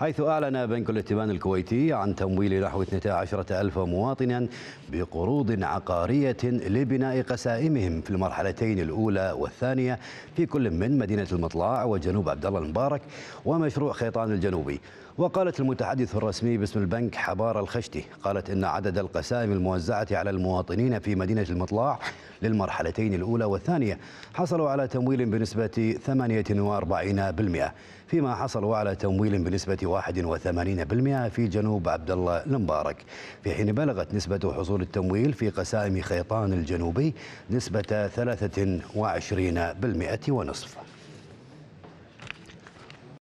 حيث أعلن بنك الائتمان الكويتي عن تمويل نحو 12 ألف مواطنا بقروض عقارية لبناء قسائمهم في المرحلتين الأولى والثانية في كل من مدينة المطلع وجنوب عبد الله المبارك ومشروع خيطان الجنوبي وقالت المتحدث الرسمي باسم البنك حبار الخشتي قالت إن عدد القسائم الموزعة على المواطنين في مدينة المطلع للمرحلتين الأولى والثانية حصلوا على تمويل بنسبة 48% فيما حصلوا على تمويل بنسبة 81% في جنوب عبد الله المبارك في حين بلغت نسبة حصول التمويل في قسائم خيطان الجنوبي نسبة 23 ونصف